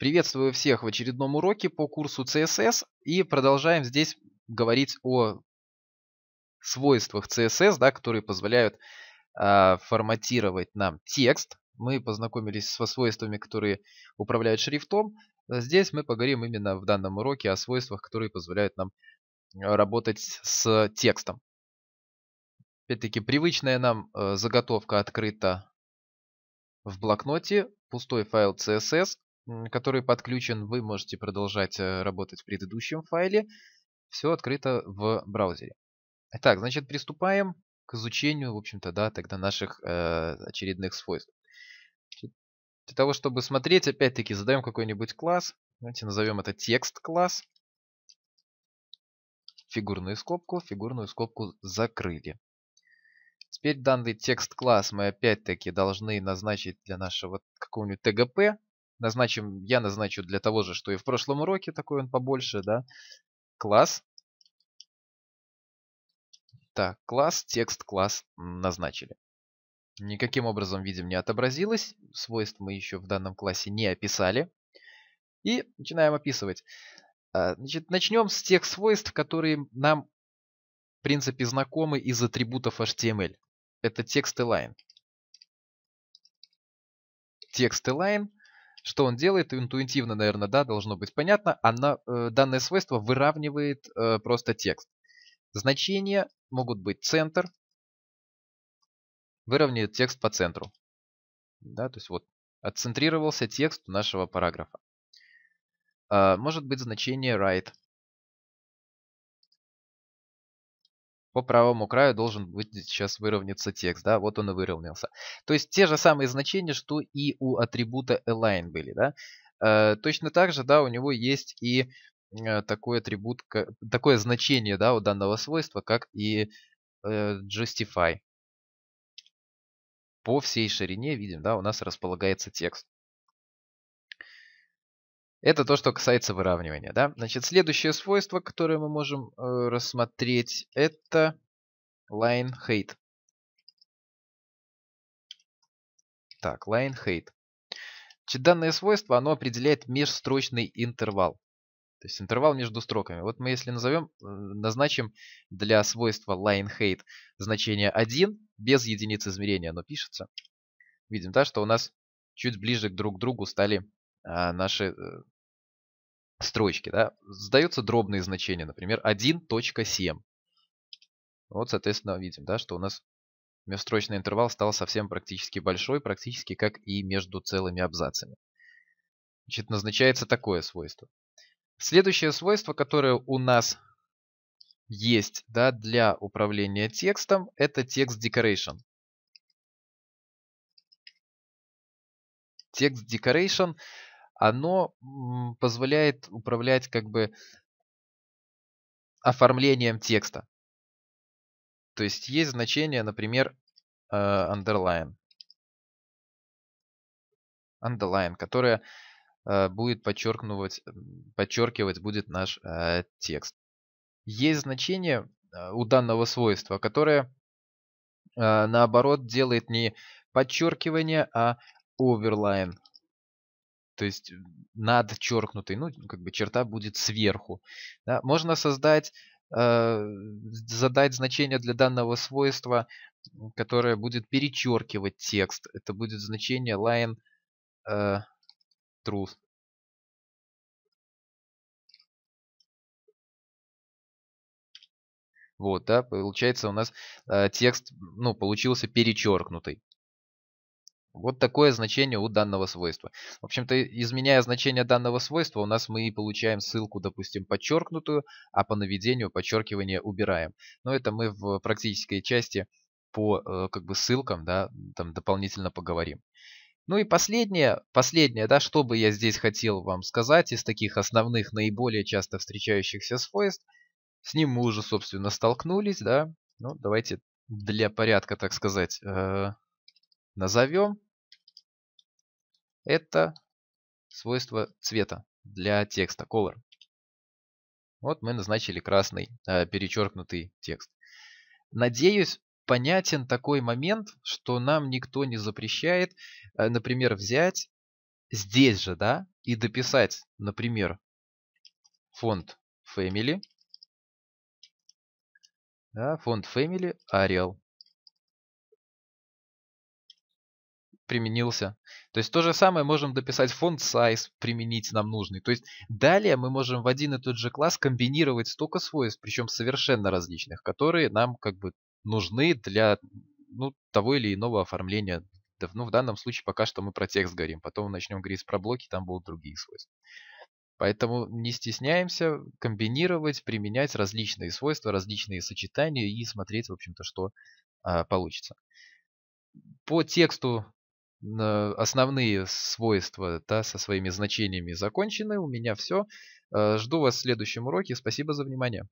Приветствую всех в очередном уроке по курсу CSS и продолжаем здесь говорить о свойствах CSS, да, которые позволяют э, форматировать нам текст. Мы познакомились со свойствами, которые управляют шрифтом. Здесь мы поговорим именно в данном уроке о свойствах, которые позволяют нам а, работать с текстом. Опять-таки, привычная нам э, заготовка открыта в блокноте, пустой файл CSS, который подключен, вы можете продолжать э, работать в предыдущем файле. Все открыто в браузере. Итак, значит, приступаем к изучению, в общем-то, да, тогда наших э, очередных свойств. Для того, чтобы смотреть, опять-таки, задаем какой-нибудь класс. Давайте назовем это текст класс. Фигурную скобку, фигурную скобку закрыли. Теперь данный текст класс мы опять-таки должны назначить для нашего какого-нибудь ТГП, назначим, я назначу для того же, что и в прошлом уроке, такой он побольше, да, класс. Так, класс, текст, класс назначили. Никаким образом, видим, не отобразилось. Свойств мы еще в данном классе не описали. И начинаем описывать. А, значит, начнем с тех свойств, которые нам, в принципе, знакомы из атрибутов HTML. Это текст и line. Текст и line что он делает, интуитивно, наверное, да, должно быть понятно, она, э, данное свойство выравнивает э, просто текст. Значения могут быть центр, выровняет текст по центру. Да, то есть вот отцентрировался текст нашего параграфа. Э, может быть значение right, по правому краю должен быть сейчас выровняться текст, да, вот он и выровнялся. То есть те же самые значения, что и у атрибута align были, да. Э, точно так же, да, у него есть и э, такой атрибут, такое значение, да, у данного свойства, как и э, justify. По всей ширине, видим, да, у нас располагается текст. Это то, что касается выравнивания. Да? Значит, следующее свойство, которое мы можем э, рассмотреть, это line height. Так, line height. Значит, данное свойство оно определяет межстрочный интервал. То есть интервал между строками. Вот мы если назовем, э, назначим для свойства line height значение 1 без единицы измерения оно пишется. Видим, да, что у нас чуть ближе друг к другу стали а, наши э, строчки, да, сдаются дробные значения, например, 1.7. Вот, соответственно, видим, да, что у нас межстрочный интервал стал совсем практически большой, практически как и между целыми абзацами. Значит, назначается такое свойство. Следующее свойство, которое у нас есть да, для управления текстом, это текст decoration. Текст decoration оно позволяет управлять как бы оформлением текста. То есть есть значение, например, э, underline. Underline, которое э, будет подчеркнуть, подчеркивать будет наш э, текст. Есть значение у данного свойства, которое наоборот делает не подчеркивание, а overline то есть надчеркнутый, ну, как бы черта будет сверху. Да? Можно создать, э, задать значение для данного свойства, которое будет перечеркивать текст. Это будет значение line э, true. Вот, да, получается у нас э, текст, ну, получился перечеркнутый. Вот такое значение у данного свойства. В общем-то, изменяя значение данного свойства, у нас мы и получаем ссылку, допустим, подчеркнутую, а по наведению подчеркивание убираем. Но это мы в практической части по э, как бы ссылкам, да, там дополнительно поговорим. Ну и последнее, последнее, да, что бы я здесь хотел вам сказать из таких основных, наиболее часто встречающихся свойств. С ним мы уже, собственно, столкнулись, да. Ну, давайте для порядка, так сказать, э, Назовем это свойство цвета для текста color. Вот мы назначили красный э, перечеркнутый текст. Надеюсь, понятен такой момент, что нам никто не запрещает, э, например, взять здесь же, да, и дописать, например, фонд Family, да, Family Arial. применился. То есть то же самое можем дописать font size, применить нам нужный. То есть далее мы можем в один и тот же класс комбинировать столько свойств, причем совершенно различных, которые нам как бы нужны для ну, того или иного оформления. Ну, в данном случае пока что мы про текст говорим, потом начнем говорить про блоки, там будут другие свойства. Поэтому не стесняемся комбинировать, применять различные свойства, различные сочетания и смотреть, в общем-то, что а, получится. По тексту основные свойства да, со своими значениями закончены. У меня все. Э, жду вас в следующем уроке. Спасибо за внимание.